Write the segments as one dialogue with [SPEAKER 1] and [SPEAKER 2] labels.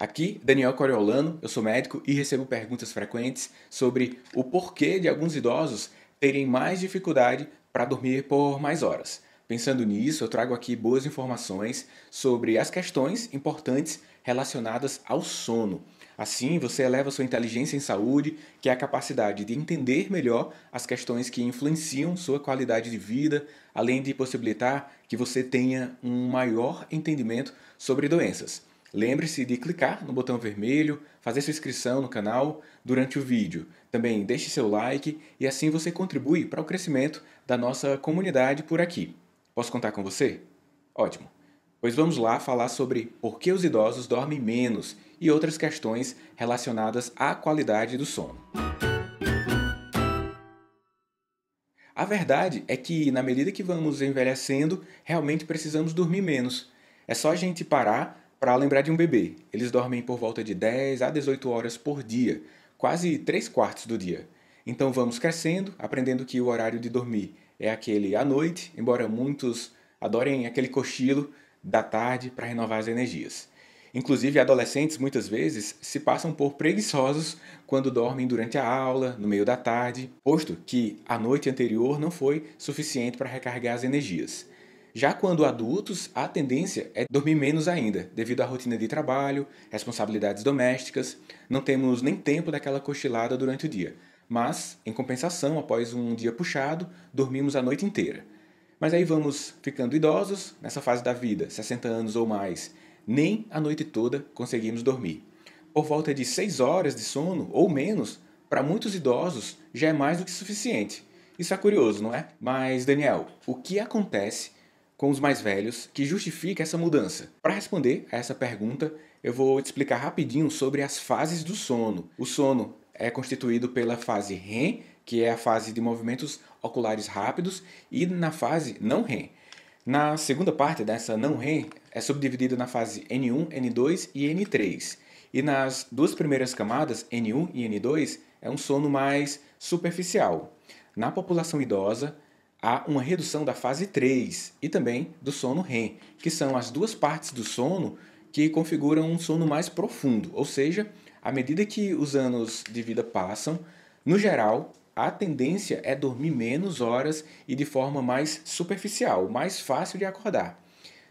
[SPEAKER 1] Aqui, Daniel Coriolano, eu sou médico e recebo perguntas frequentes sobre o porquê de alguns idosos terem mais dificuldade para dormir por mais horas. Pensando nisso, eu trago aqui boas informações sobre as questões importantes relacionadas ao sono. Assim, você eleva sua inteligência em saúde, que é a capacidade de entender melhor as questões que influenciam sua qualidade de vida, além de possibilitar que você tenha um maior entendimento sobre doenças. Lembre-se de clicar no botão vermelho, fazer sua inscrição no canal durante o vídeo. Também deixe seu like e assim você contribui para o crescimento da nossa comunidade por aqui. Posso contar com você? Ótimo! Pois vamos lá falar sobre por que os idosos dormem menos e outras questões relacionadas à qualidade do sono. A verdade é que, na medida que vamos envelhecendo, realmente precisamos dormir menos. É só a gente parar para lembrar de um bebê, eles dormem por volta de 10 a 18 horas por dia, quase 3 quartos do dia. Então vamos crescendo, aprendendo que o horário de dormir é aquele à noite, embora muitos adorem aquele cochilo da tarde para renovar as energias. Inclusive, adolescentes muitas vezes se passam por preguiçosos quando dormem durante a aula, no meio da tarde, posto que a noite anterior não foi suficiente para recarregar as energias. Já quando adultos, a tendência é dormir menos ainda, devido à rotina de trabalho, responsabilidades domésticas, não temos nem tempo daquela cochilada durante o dia. Mas, em compensação, após um dia puxado, dormimos a noite inteira. Mas aí vamos ficando idosos, nessa fase da vida, 60 anos ou mais, nem a noite toda conseguimos dormir. Por volta de 6 horas de sono ou menos, para muitos idosos já é mais do que suficiente. Isso é curioso, não é? Mas, Daniel, o que acontece com os mais velhos que justifica essa mudança? Para responder a essa pergunta, eu vou te explicar rapidinho sobre as fases do sono. O sono é constituído pela fase REM, que é a fase de movimentos oculares rápidos, e na fase não REM. Na segunda parte dessa não REM é subdividida na fase N1, N2 e N3. E nas duas primeiras camadas, N1 e N2, é um sono mais superficial. Na população idosa, há uma redução da fase 3 e também do sono REM, que são as duas partes do sono que configuram um sono mais profundo, ou seja, à medida que os anos de vida passam, no geral, a tendência é dormir menos horas e de forma mais superficial, mais fácil de acordar.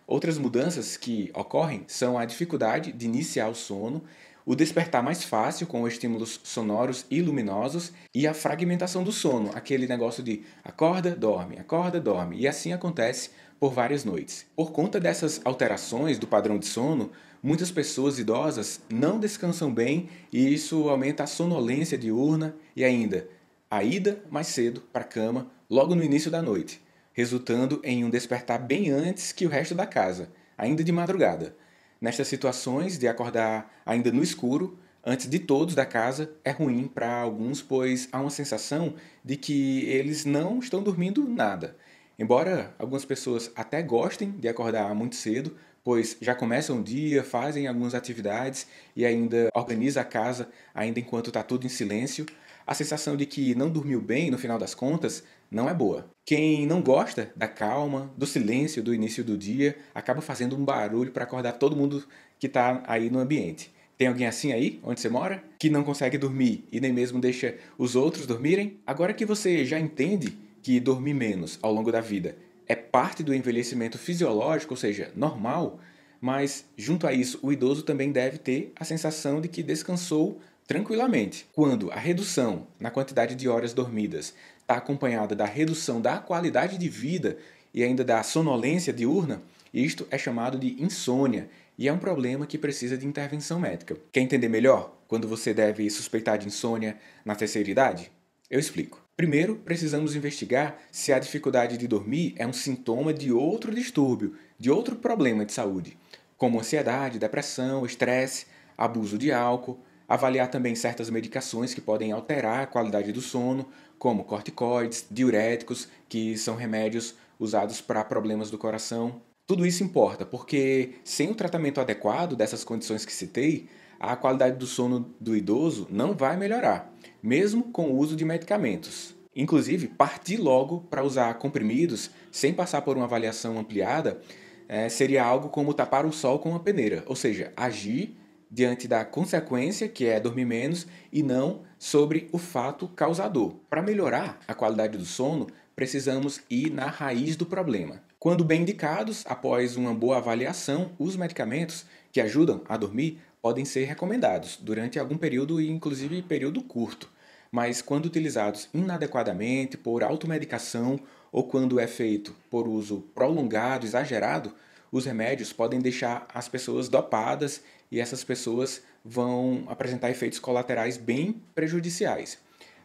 [SPEAKER 1] Outras mudanças que ocorrem são a dificuldade de iniciar o sono o despertar mais fácil com estímulos sonoros e luminosos e a fragmentação do sono, aquele negócio de acorda, dorme, acorda, dorme, e assim acontece por várias noites. Por conta dessas alterações do padrão de sono, muitas pessoas idosas não descansam bem e isso aumenta a sonolência diurna e ainda a ida mais cedo para a cama logo no início da noite, resultando em um despertar bem antes que o resto da casa, ainda de madrugada. Nestas situações de acordar ainda no escuro, antes de todos da casa, é ruim para alguns, pois há uma sensação de que eles não estão dormindo nada. Embora algumas pessoas até gostem de acordar muito cedo, pois já começam o dia, fazem algumas atividades e ainda organiza a casa, ainda enquanto está tudo em silêncio, a sensação de que não dormiu bem no final das contas não é boa. Quem não gosta da calma, do silêncio do início do dia, acaba fazendo um barulho para acordar todo mundo que está aí no ambiente. Tem alguém assim aí, onde você mora, que não consegue dormir e nem mesmo deixa os outros dormirem? Agora que você já entende que dormir menos ao longo da vida é parte do envelhecimento fisiológico, ou seja, normal, mas junto a isso o idoso também deve ter a sensação de que descansou tranquilamente. Quando a redução na quantidade de horas dormidas está acompanhada da redução da qualidade de vida e ainda da sonolência diurna, isto é chamado de insônia e é um problema que precisa de intervenção médica. Quer entender melhor quando você deve suspeitar de insônia na terceira idade? Eu explico. Primeiro, precisamos investigar se a dificuldade de dormir é um sintoma de outro distúrbio, de outro problema de saúde, como ansiedade, depressão, estresse, abuso de álcool, avaliar também certas medicações que podem alterar a qualidade do sono, como corticoides, diuréticos, que são remédios usados para problemas do coração. Tudo isso importa, porque sem o tratamento adequado dessas condições que citei, a qualidade do sono do idoso não vai melhorar, mesmo com o uso de medicamentos. Inclusive, partir logo para usar comprimidos sem passar por uma avaliação ampliada é, seria algo como tapar o sol com uma peneira, ou seja, agir diante da consequência, que é dormir menos, e não sobre o fato causador. Para melhorar a qualidade do sono, precisamos ir na raiz do problema. Quando bem indicados, após uma boa avaliação, os medicamentos que ajudam a dormir podem ser recomendados durante algum período e inclusive período curto, mas quando utilizados inadequadamente por automedicação ou quando é feito por uso prolongado, exagerado, os remédios podem deixar as pessoas dopadas e essas pessoas vão apresentar efeitos colaterais bem prejudiciais.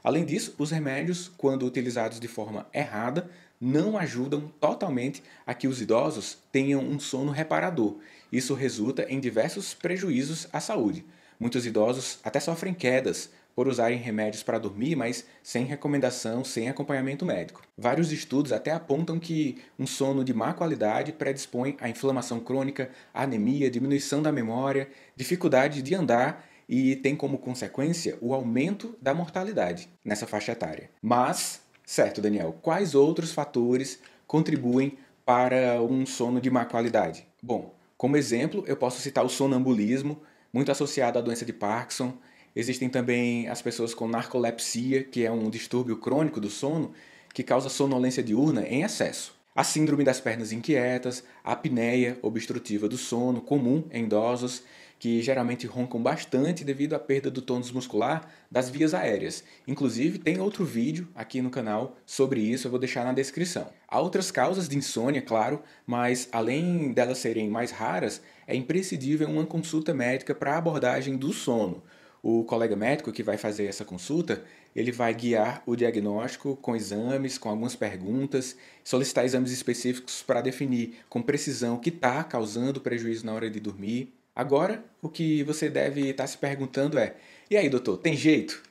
[SPEAKER 1] Além disso, os remédios, quando utilizados de forma errada, não ajudam totalmente a que os idosos tenham um sono reparador. Isso resulta em diversos prejuízos à saúde. Muitos idosos até sofrem quedas por usarem remédios para dormir, mas sem recomendação, sem acompanhamento médico. Vários estudos até apontam que um sono de má qualidade predispõe a inflamação crônica, anemia, diminuição da memória, dificuldade de andar e tem como consequência o aumento da mortalidade nessa faixa etária. Mas, certo, Daniel, quais outros fatores contribuem para um sono de má qualidade? Bom, como exemplo, eu posso citar o sonambulismo, muito associado à doença de Parkinson, Existem também as pessoas com narcolepsia, que é um distúrbio crônico do sono que causa sonolência diurna em excesso. A síndrome das pernas inquietas, a apneia obstrutiva do sono, comum em idosos, que geralmente roncam bastante devido à perda do tônus muscular das vias aéreas. Inclusive, tem outro vídeo aqui no canal sobre isso, eu vou deixar na descrição. Há outras causas de insônia, claro, mas além delas serem mais raras, é imprescindível uma consulta médica para a abordagem do sono o colega médico que vai fazer essa consulta, ele vai guiar o diagnóstico com exames, com algumas perguntas, solicitar exames específicos para definir com precisão o que está causando prejuízo na hora de dormir. Agora, o que você deve estar tá se perguntando é: e aí, doutor, tem jeito?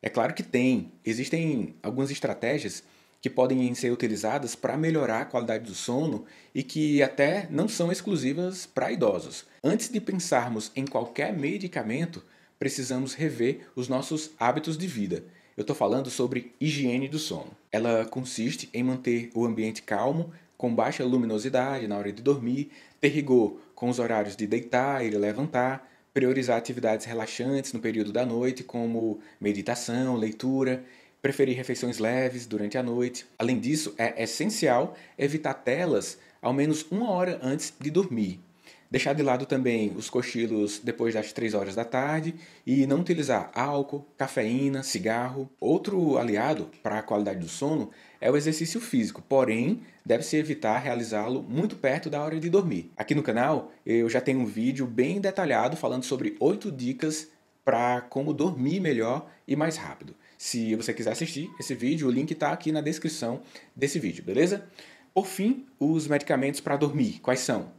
[SPEAKER 1] É claro que tem. Existem algumas estratégias que podem ser utilizadas para melhorar a qualidade do sono e que até não são exclusivas para idosos. Antes de pensarmos em qualquer medicamento, precisamos rever os nossos hábitos de vida. Eu estou falando sobre higiene do sono. Ela consiste em manter o ambiente calmo, com baixa luminosidade na hora de dormir, ter rigor com os horários de deitar e levantar, priorizar atividades relaxantes no período da noite, como meditação, leitura, preferir refeições leves durante a noite. Além disso, é essencial evitar telas ao menos uma hora antes de dormir. Deixar de lado também os cochilos depois das 3 horas da tarde e não utilizar álcool, cafeína, cigarro. Outro aliado para a qualidade do sono é o exercício físico, porém deve-se evitar realizá-lo muito perto da hora de dormir. Aqui no canal eu já tenho um vídeo bem detalhado falando sobre 8 dicas para como dormir melhor e mais rápido. Se você quiser assistir esse vídeo, o link está aqui na descrição desse vídeo, beleza? Por fim, os medicamentos para dormir, quais são?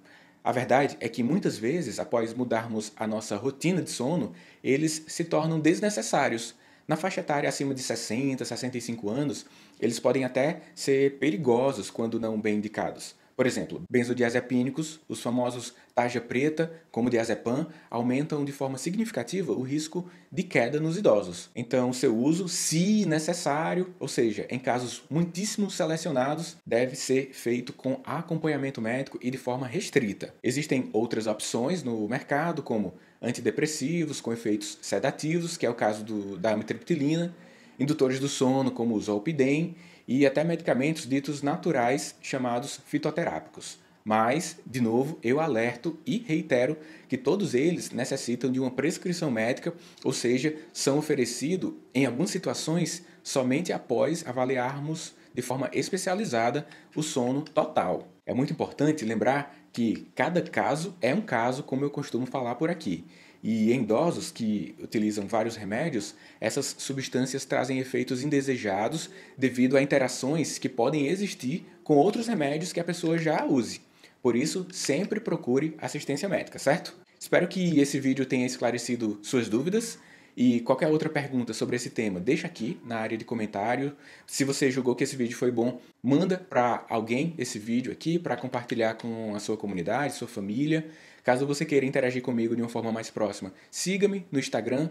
[SPEAKER 1] A verdade é que muitas vezes, após mudarmos a nossa rotina de sono, eles se tornam desnecessários. Na faixa etária acima de 60, 65 anos, eles podem até ser perigosos quando não bem indicados. Por exemplo, benzodiazepínicos, os famosos tarja preta, como diazepam, aumentam de forma significativa o risco de queda nos idosos. Então, seu uso, se necessário, ou seja, em casos muitíssimo selecionados, deve ser feito com acompanhamento médico e de forma restrita. Existem outras opções no mercado, como antidepressivos com efeitos sedativos, que é o caso do, da amitriptilina, indutores do sono, como o zolpidem, e até medicamentos ditos naturais chamados fitoterápicos. Mas, de novo, eu alerto e reitero que todos eles necessitam de uma prescrição médica, ou seja, são oferecidos, em algumas situações, somente após avaliarmos de forma especializada o sono total. É muito importante lembrar que cada caso é um caso, como eu costumo falar por aqui. E em idosos que utilizam vários remédios, essas substâncias trazem efeitos indesejados devido a interações que podem existir com outros remédios que a pessoa já use. Por isso, sempre procure assistência médica, certo? Espero que esse vídeo tenha esclarecido suas dúvidas. E qualquer outra pergunta sobre esse tema, deixa aqui na área de comentário. Se você julgou que esse vídeo foi bom, manda para alguém esse vídeo aqui para compartilhar com a sua comunidade, sua família. Caso você queira interagir comigo de uma forma mais próxima, siga-me no Instagram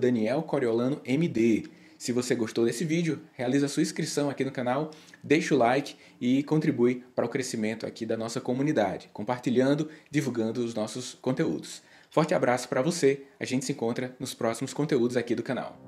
[SPEAKER 1] @danielcoriolanomd. Se você gostou desse vídeo, realiza sua inscrição aqui no canal, deixa o like e contribui para o crescimento aqui da nossa comunidade, compartilhando, divulgando os nossos conteúdos. Forte abraço para você. A gente se encontra nos próximos conteúdos aqui do canal.